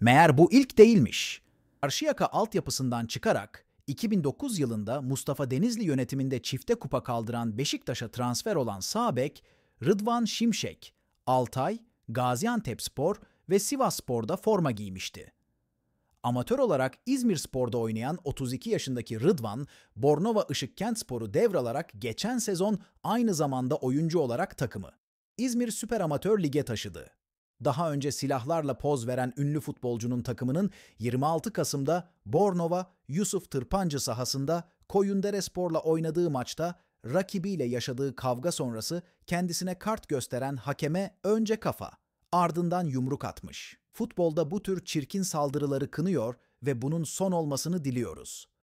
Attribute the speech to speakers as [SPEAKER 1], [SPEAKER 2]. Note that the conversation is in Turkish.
[SPEAKER 1] Meğer bu ilk değilmiş. Karşıyaka altyapısından çıkarak 2009 yılında Mustafa Denizli yönetiminde çifte kupa kaldıran Beşiktaş'a transfer olan Sabek, Rıdvan Şimşek, Altay, Gaziantepspor ve Sivasspor'da forma giymişti. Amatör olarak İzmir Spor'da oynayan 32 yaşındaki Rıdvan, Bornova Işıkkent Spor'u devralarak geçen sezon aynı zamanda oyuncu olarak takımı İzmir Süper Amatör Lig'e taşıdı daha önce silahlarla poz veren ünlü futbolcunun takımının 26 Kasım'da Bornova Yusuf Tırpancı sahasında Koyundere Spor'la oynadığı maçta rakibiyle yaşadığı kavga sonrası kendisine kart gösteren hakeme önce kafa, ardından yumruk atmış. Futbolda bu tür çirkin saldırıları kınıyor ve bunun son olmasını diliyoruz.